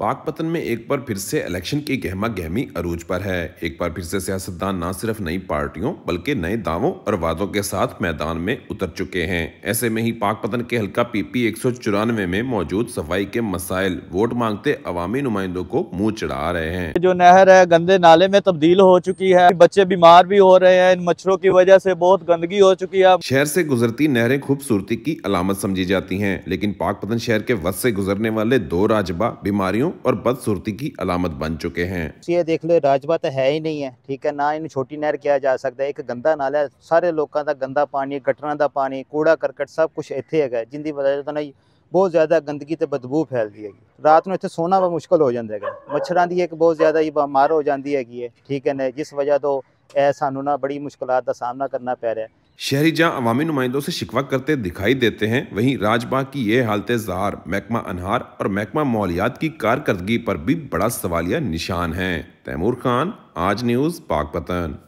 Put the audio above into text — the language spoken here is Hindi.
पाक पतन में एक बार फिर से इलेक्शन की गहमा गहमी अरूज पर है एक बार फिर से सियासतदान न सिर्फ नई पार्टियों बल्कि नए दावों और वादों के साथ मैदान में उतर चुके हैं ऐसे में ही पाक पतन के हल्का पीपी एक सौ चौरानवे में मौजूद सफाई के मसाइल वोट मांगते अवामी नुमाइंदों को मुंह चढ़ा रहे हैं जो नहर है गंदे नाले में तब्दील हो चुकी है बच्चे बीमार भी हो रहे हैं इन मच्छरों की वजह से बहुत गंदगी हो चुकी है शहर से गुजरती नहरें खूबसूरती की अलामत समझी जाती है लेकिन पाक पतन शहर के वस से गुजरने वाले दो राजबा बीमारियों नाकामियों और बदसूरती की अलामत बन चुके हैं ये देख लो राजबा तो है ही नहीं है ठीक है ना इन छोटी नहर किया जा सकता एक गंदा नाला है सारे लोगों का गंदा पानी गटरों का पानी कूड़ा करकट सब कुछ ਇੱਥੇ ਹੈਗਾ ਜਿੰਦੀ ਵਜ੍ਹਾ ਤੋਂ ਨਾ ਬਹੁਤ ਜ਼ਿਆਦਾ ਗੰਦਗੀ ਤੇ ਬਦਬੂ ਫੈਲਦੀ ਹੈਗੀ ਰਾਤ ਨੂੰ ਇੱਥੇ ਸੋਣਾ ਵਾ ਮੁਸ਼ਕਲ ਹੋ ਜਾਂਦਾ ਹੈਗਾ ਮੱਛਰਾਂ ਦੀ ਇੱਕ ਬਹੁਤ ਜ਼ਿਆਦਾ ਹੀ ਬਿਮਾਰ ਹੋ ਜਾਂਦੀ ਹੈਗੀ ਹੈ ਠੀਕ ਹੈ ਨਾ ਜਿਸ ਵਜ੍ਹਾ ਤੋਂ ਇਹ ਸਾਨੂੰ ਨਾ ਬੜੀ ਮੁਸ਼ਕਲਾਂ ਦਾ ਸਾਹਮਣਾ ਕਰਨਾ ਪੈ ਰਿਹਾ शहरी जहां अवामी नुमाइंदों से शिकवा करते दिखाई देते हैं वहीं राजबाग की ये हालत जहार महकमा अनहार और महकमा मौलियात की कारकर्दगी पर भी बड़ा सवालिया निशान है तैमूर खान आज न्यूज़ पाकपतन